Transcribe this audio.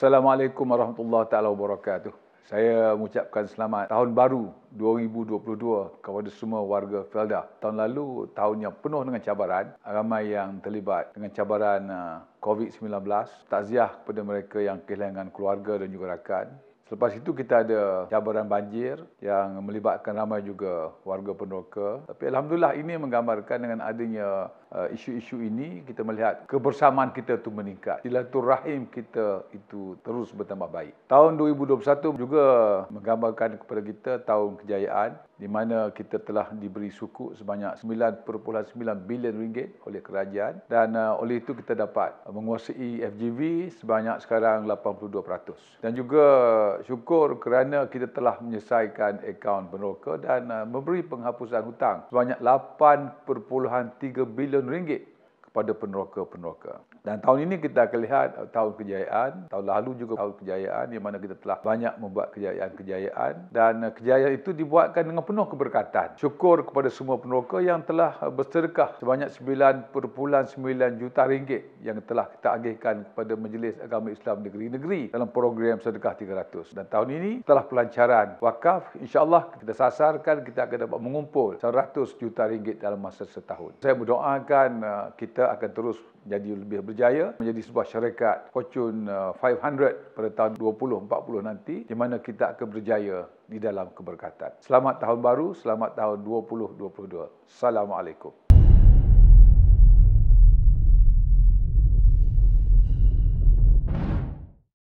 Assalamualaikum warahmatullahi taala wabarakatuh. Saya mengucapkan selamat tahun baru 2022 kepada semua warga Felda. Tahun lalu tahun yang penuh dengan cabaran, ramai yang terlibat dengan cabaran uh, COVID-19. Takziah kepada mereka yang kehilangan keluarga dan juga rakan. Selepas itu kita ada cabaran banjir yang melibatkan ramai juga warga peneroka. Tapi Alhamdulillah ini menggambarkan dengan adanya uh, isu-isu ini, kita melihat kebersamaan kita itu meningkat. Silaturahim kita itu terus bertambah baik. Tahun 2021 juga menggambarkan kepada kita tahun kejayaan di mana kita telah diberi suku sebanyak 9.9 bilion ringgit oleh kerajaan dan uh, oleh itu kita dapat menguasai FGV sebanyak sekarang 82%. Dan juga syukur kerana kita telah menyelesaikan akaun peneroka dan uh, memberi penghapusan hutang sebanyak 8.3 bilion ringgit kepada peneroka-peneroka. Dan tahun ini kita akan lihat uh, tahun kejayaan. Tahun lalu juga tahun kejayaan di mana kita telah banyak membuat kejayaan-kejayaan. Dan uh, kejayaan itu dibuatkan dengan penuh keberkatan. Syukur kepada semua peneroka yang telah uh, bersedekah sebanyak 9.9 juta ringgit yang telah kita agihkan kepada Majlis Agama Islam Negeri-Negeri dalam program Sedekah 300. Dan tahun ini telah pelancaran wakaf. InsyaAllah kita sasarkan kita akan dapat mengumpul 100 juta ringgit dalam masa setahun. Saya mendoakan kita akan terus jadi lebih berjaya menjadi sebuah syarikat Fortune 500 uh, pada tahun 2040 nanti di mana kita akan berjaya di dalam keberkatan. Selamat tahun baru, selamat tahun 2022. Assalamualaikum.